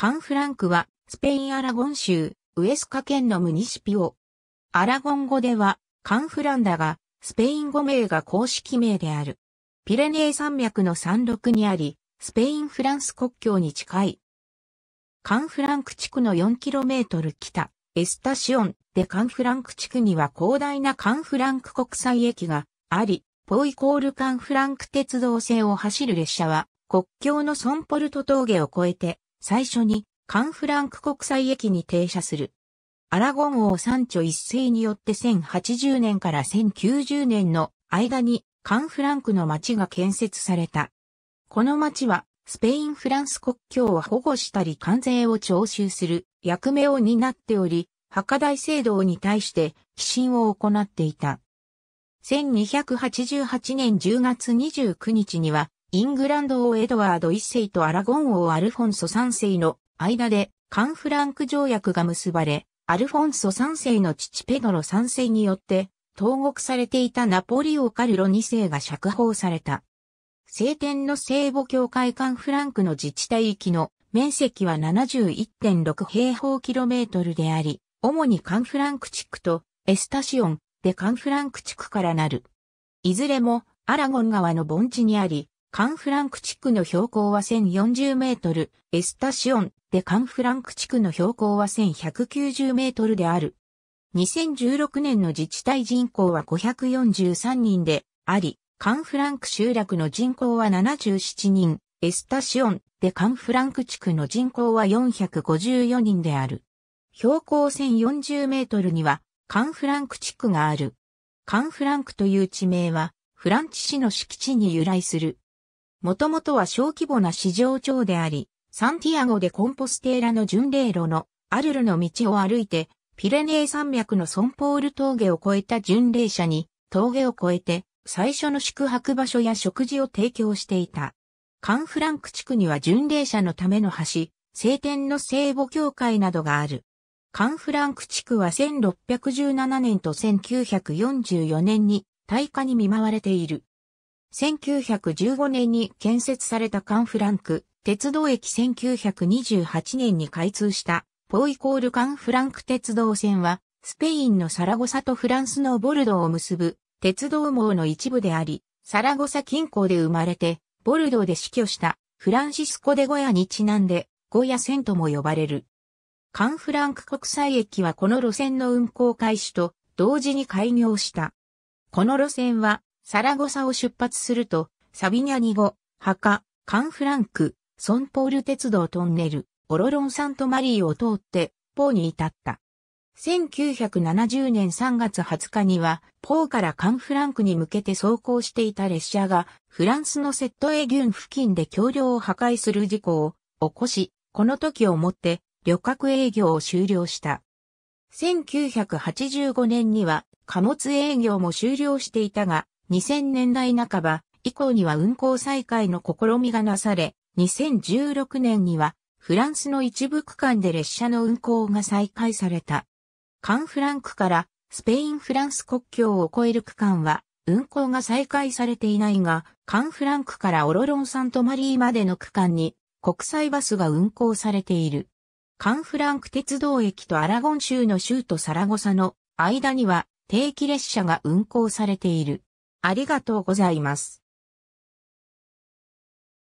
カンフランクは、スペイン・アラゴン州、ウエスカ県のムニシピオ。アラゴン語では、カンフランだが、スペイン語名が公式名である。ピレネー山脈の山麓にあり、スペイン・フランス国境に近い。カンフランク地区の 4km 北、エスタシオンでカンフランク地区には広大なカンフランク国際駅があり、ポイコールカンフランク鉄道線を走る列車は、国境のソンポルト峠を越えて、最初にカンフランク国際駅に停車する。アラゴン王三著一世によって1080年から1090年の間にカンフランクの町が建設された。この町はスペイン・フランス国境を保護したり関税を徴収する役目を担っており、墓大聖堂に対して寄進を行っていた。1288年10月29日にはイングランド王エドワード一世とアラゴン王アルフォンソ三世の間でカンフランク条約が結ばれ、アルフォンソ三世の父ペドロ三世によって投獄されていたナポリオ・カルロ二世が釈放された。聖典の聖母教会カンフランクの自治体域の面積は71.6平方キロメートルであり、主にカンフランク地区とエスタシオンでカンフランク地区からなる。いずれもアラゴン川の盆地にあり、カンフランク地区の標高は1040メートル、エスタシオンでカンフランク地区の標高は1190メートルである。2016年の自治体人口は543人であり、カンフランク集落の人口は77人、エスタシオンでカンフランク地区の人口は454人である。標高1040メートルにはカンフランク地区がある。カンフランクという地名はフランチ市の敷地に由来する。もともとは小規模な市場町であり、サンティアゴでコンポステーラの巡礼路のアルルの道を歩いて、ピレネー山脈のソンポール峠を越えた巡礼者に、峠を越えて、最初の宿泊場所や食事を提供していた。カンフランク地区には巡礼者のための橋、聖典の聖母教会などがある。カンフランク地区は1617年と1944年に大火に見舞われている。1915年に建設されたカンフランク、鉄道駅1928年に開通したポイコールカンフランク鉄道線は、スペインのサラゴサとフランスのボルドーを結ぶ鉄道網の一部であり、サラゴサ近郊で生まれて、ボルドーで死去したフランシスコ・デ・ゴヤにちなんで、ゴヤ線とも呼ばれる。カンフランク国際駅はこの路線の運行開始と同時に開業した。この路線はサラゴサを出発すると、サビニャニゴ、ハカ、カンフランク、ソンポール鉄道トンネル、オロロンサントマリーを通って、ポーに至った。1970年3月20日には、ポーからカンフランクに向けて走行していた列車が、フランスのセットエギュン付近で橋梁を破壊する事故を起こし、この時をもって、旅客営業を終了した。1985年には、貨物営業も終了していたが、2000年代半ば以降には運行再開の試みがなされ、2016年にはフランスの一部区間で列車の運行が再開された。カンフランクからスペインフランス国境を越える区間は運行が再開されていないが、カンフランクからオロロンサントマリーまでの区間に国際バスが運行されている。カンフランク鉄道駅とアラゴン州の州都サラゴサの間には定期列車が運行されている。ありがとうございます。